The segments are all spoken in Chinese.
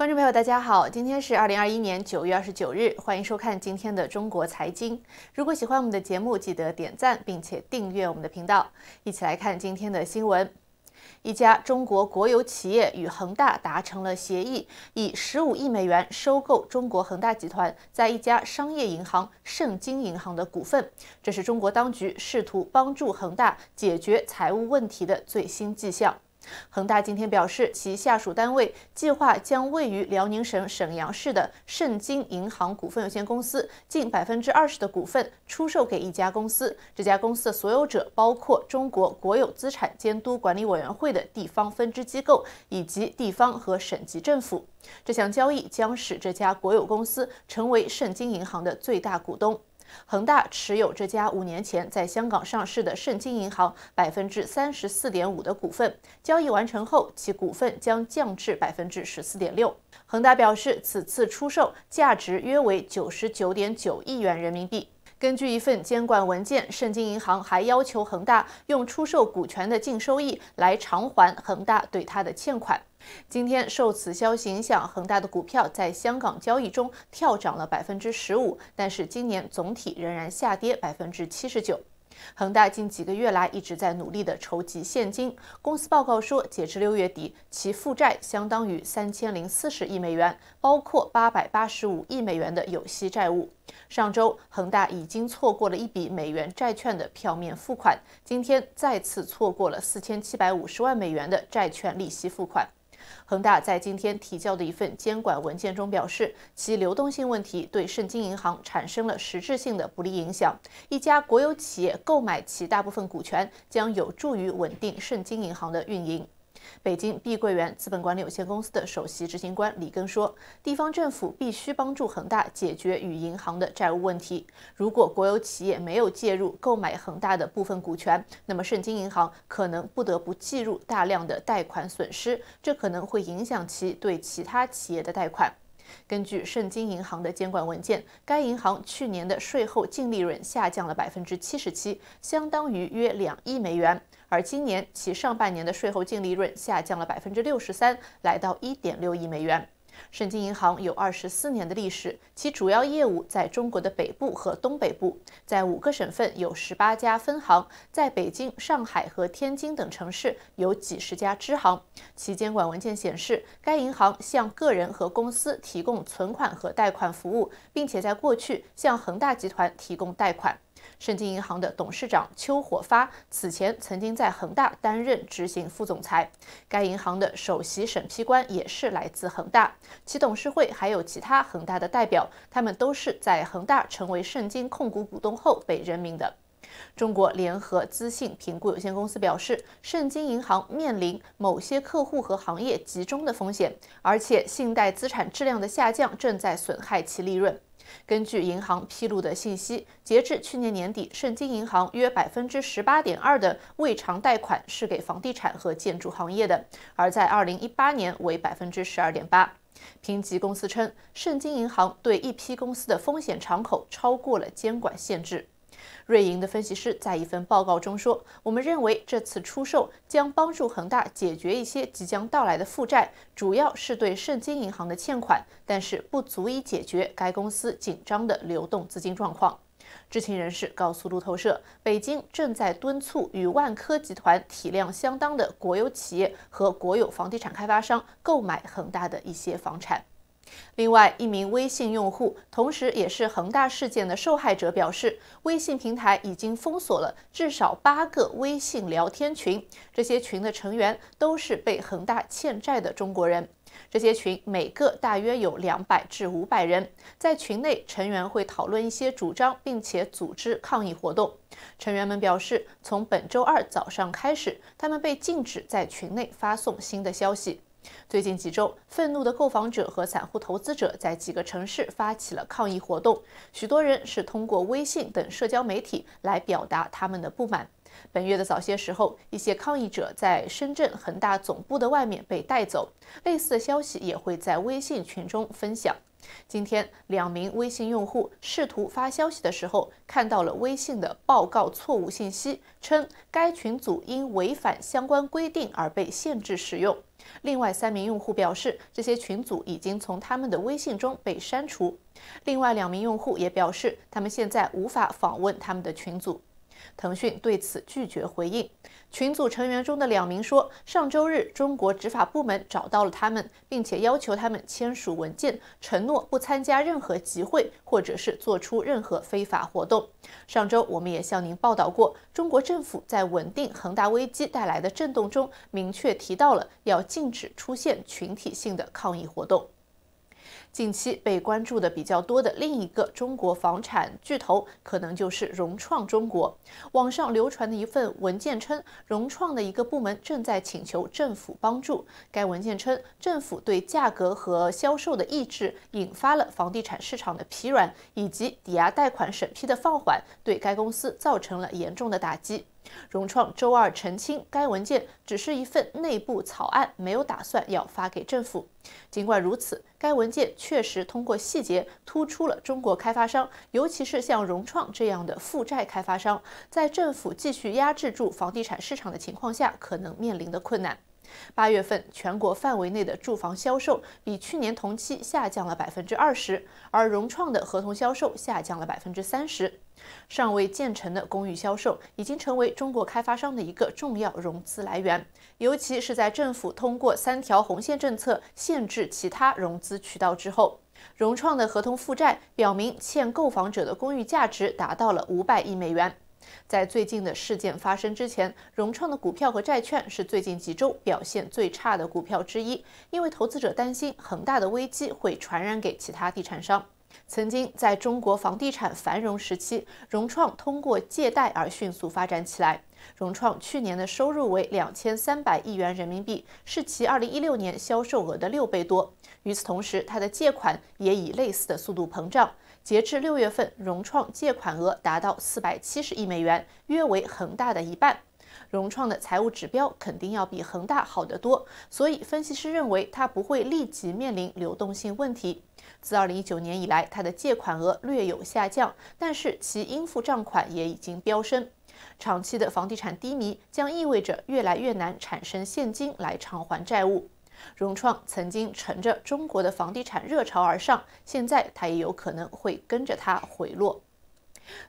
观众朋友，大家好，今天是二零二一年九月二十九日，欢迎收看今天的中国财经。如果喜欢我们的节目，记得点赞并且订阅我们的频道。一起来看今天的新闻：一家中国国有企业与恒大达成了协议，以十五亿美元收购中国恒大集团在一家商业银行——盛京银行的股份。这是中国当局试图帮助恒大解决财务问题的最新迹象。恒大今天表示，其下属单位计划将位于辽宁省沈阳市的盛京银行股份有限公司近百分之二十的股份出售给一家公司。这家公司的所有者包括中国国有资产监督管理委员会的地方分支机构以及地方和省级政府。这项交易将使这家国有公司成为盛京银行的最大股东。恒大持有这家五年前在香港上市的盛京银行百分之三十四点五的股份，交易完成后，其股份将降至百分之十四点六。恒大表示，此次出售价值约为九十九点九亿元人民币。根据一份监管文件，盛京银行还要求恒大用出售股权的净收益来偿还恒大对它的欠款。今天受此消息影响，恒大的股票在香港交易中跳涨了百分之十五，但是今年总体仍然下跌百分之七十九。恒大近几个月来一直在努力地筹集现金。公司报告说，截至六月底，其负债相当于三千零四十亿美元，包括八百八十五亿美元的有息债务。上周，恒大已经错过了一笔美元债券的票面付款，今天再次错过了四千七百五十万美元的债券利息付款。恒大在今天提交的一份监管文件中表示，其流动性问题对盛京银行产生了实质性的不利影响。一家国有企业购买其大部分股权，将有助于稳定盛京银行的运营。北京碧桂园资本管理有限公司的首席执行官李根说：“地方政府必须帮助恒大解决与银行的债务问题。如果国有企业没有介入购买恒大的部分股权，那么盛京银行可能不得不计入大量的贷款损失，这可能会影响其对其他企业的贷款。”根据盛京银行的监管文件，该银行去年的税后净利润下降了百分之七十七，相当于约两亿美元。而今年其上半年的税后净利润下降了百分之六十三，来到一点六亿美元。盛京银行有二十四年的历史，其主要业务在中国的北部和东北部，在五个省份有十八家分行，在北京、上海和天津等城市有几十家支行。其监管文件显示，该银行向个人和公司提供存款和贷款服务，并且在过去向恒大集团提供贷款。盛京银行的董事长邱火发此前曾经在恒大担任执行副总裁，该银行的首席审批官也是来自恒大，其董事会还有其他恒大的代表，他们都是在恒大成为盛京控股股东后被任命的。中国联合资信评估有限公司表示，盛京银行面临某些客户和行业集中的风险，而且信贷资产质量的下降正在损害其利润。根据银行披露的信息，截至去年年底，盛京银行约百分之十八点二的未偿贷款是给房地产和建筑行业的，而在二零一八年为百分之十二点八。评级公司称，盛京银行对一批公司的风险敞口超过了监管限制。瑞银的分析师在一份报告中说：“我们认为这次出售将帮助恒大解决一些即将到来的负债，主要是对盛京银行的欠款，但是不足以解决该公司紧张的流动资金状况。”知情人士告诉路透社，北京正在敦促与万科集团体量相当的国有企业和国有房地产开发商购买恒大的一些房产。另外，一名微信用户，同时也是恒大事件的受害者，表示，微信平台已经封锁了至少八个微信聊天群，这些群的成员都是被恒大欠债的中国人。这些群每个大约有两百至五百人，在群内成员会讨论一些主张，并且组织抗议活动。成员们表示，从本周二早上开始，他们被禁止在群内发送新的消息。最近几周，愤怒的购房者和散户投资者在几个城市发起了抗议活动，许多人是通过微信等社交媒体来表达他们的不满。本月的早些时候，一些抗议者在深圳恒大总部的外面被带走，类似的消息也会在微信群中分享。今天，两名微信用户试图发消息的时候，看到了微信的报告错误信息，称该群组因违反相关规定而被限制使用。另外三名用户表示，这些群组已经从他们的微信中被删除。另外两名用户也表示，他们现在无法访问他们的群组。腾讯对此拒绝回应。群组成员中的两名说，上周日中国执法部门找到了他们，并且要求他们签署文件，承诺不参加任何集会或者是做出任何非法活动。上周我们也向您报道过，中国政府在稳定恒大危机带来的震动中，明确提到了要禁止出现群体性的抗议活动。近期被关注的比较多的另一个中国房产巨头，可能就是融创中国。网上流传的一份文件称，融创的一个部门正在请求政府帮助。该文件称，政府对价格和销售的抑制，引发了房地产市场的疲软以及抵押贷款审批的放缓，对该公司造成了严重的打击。融创周二澄清，该文件只是一份内部草案，没有打算要发给政府。尽管如此，该文件确实通过细节突出了中国开发商，尤其是像融创这样的负债开发商，在政府继续压制住房地产市场的情况下可能面临的困难。八月份全国范围内的住房销售比去年同期下降了百分之二十，而融创的合同销售下降了百分之三十。尚未建成的公寓销售已经成为中国开发商的一个重要融资来源，尤其是在政府通过三条红线政策限制其他融资渠道之后，融创的合同负债表明欠购房者的公寓价值达到了五百亿美元。在最近的事件发生之前，融创的股票和债券是最近几周表现最差的股票之一，因为投资者担心很大的危机会传染给其他地产商。曾经在中国房地产繁荣时期，融创通过借贷而迅速发展起来。融创去年的收入为两千三百亿元人民币，是其二零一六年销售额的六倍多。与此同时，它的借款也以类似的速度膨胀。截至六月份，融创借款额达到四百七十亿美元，约为恒大的一半。融创的财务指标肯定要比恒大好得多，所以分析师认为它不会立即面临流动性问题。自二零一九年以来，它的借款额略有下降，但是其应付账款也已经飙升。长期的房地产低迷将意味着越来越难产生现金来偿还债务。融创曾经乘着中国的房地产热潮而上，现在它也有可能会跟着它回落。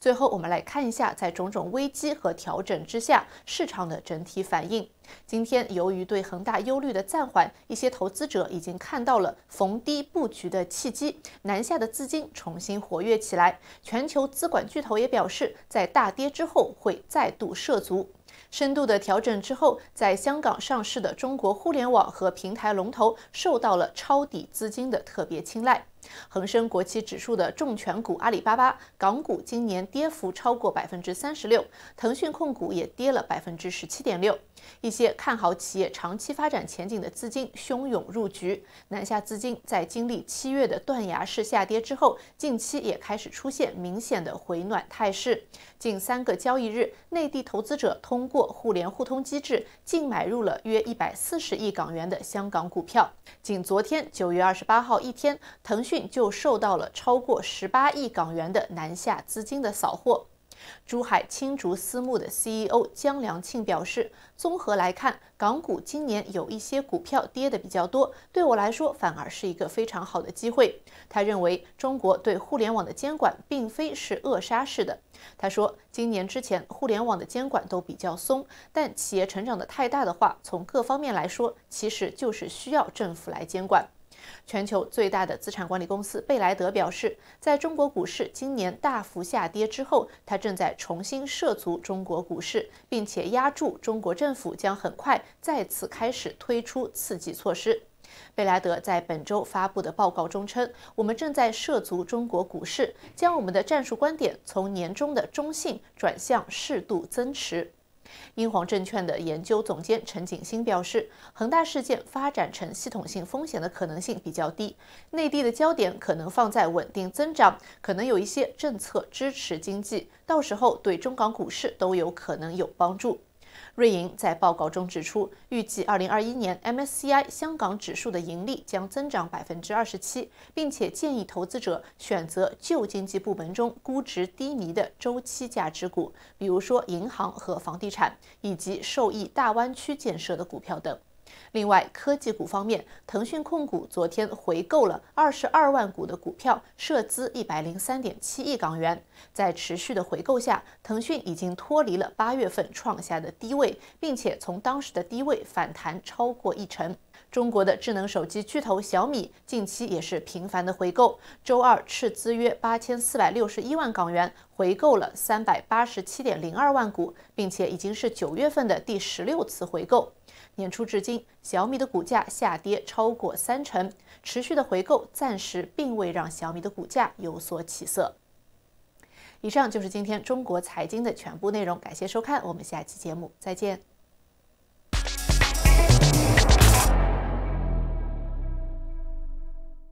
最后，我们来看一下在种种危机和调整之下市场的整体反应。今天，由于对恒大忧虑的暂缓，一些投资者已经看到了逢低布局的契机，南下的资金重新活跃起来。全球资管巨头也表示，在大跌之后会再度涉足。深度的调整之后，在香港上市的中国互联网和平台龙头受到了抄底资金的特别青睐。恒生国企指数的重权股阿里巴巴港股今年跌幅超过百分之三十六，腾讯控股也跌了百分之十七点六。一些看好企业长期发展前景的资金汹涌入局，南下资金在经历七月的断崖式下跌之后，近期也开始出现明显的回暖态势。近三个交易日，内地投资者通过互联互通机制净买入了约一百四十亿港元的香港股票。仅昨天九月二十八号一天，腾讯就受到了超过十八亿港元的南下资金的扫货。珠海青竹私募的 CEO 江良庆表示，综合来看，港股今年有一些股票跌的比较多，对我来说反而是一个非常好的机会。他认为，中国对互联网的监管并非是扼杀式的。他说，今年之前互联网的监管都比较松，但企业成长的太大的话，从各方面来说，其实就是需要政府来监管。全球最大的资产管理公司贝莱德表示，在中国股市今年大幅下跌之后，它正在重新涉足中国股市，并且压住中国政府将很快再次开始推出刺激措施。贝莱德在本周发布的报告中称：“我们正在涉足中国股市，将我们的战术观点从年中的中性转向适度增持。”英皇证券的研究总监陈景新表示，恒大事件发展成系统性风险的可能性比较低。内地的焦点可能放在稳定增长，可能有一些政策支持经济，到时候对中港股市都有可能有帮助。瑞银在报告中指出，预计2021年 MSCI 香港指数的盈利将增长27%，并且建议投资者选择旧经济部门中估值低迷的周期价值股，比如说银行和房地产，以及受益大湾区建设的股票等。另外，科技股方面，腾讯控股昨天回购了二十二万股的股票，涉资一百零三点七亿港元。在持续的回购下，腾讯已经脱离了八月份创下的低位，并且从当时的低位反弹超过一成。中国的智能手机巨头小米近期也是频繁的回购，周二斥资约八千四百六十一万港元回购了三百八十七点零二万股，并且已经是九月份的第十六次回购。年初至今，小米的股价下跌超过三成，持续的回购暂时并未让小米的股价有所起色。以上就是今天中国财经的全部内容，感谢收看，我们下期节目再见。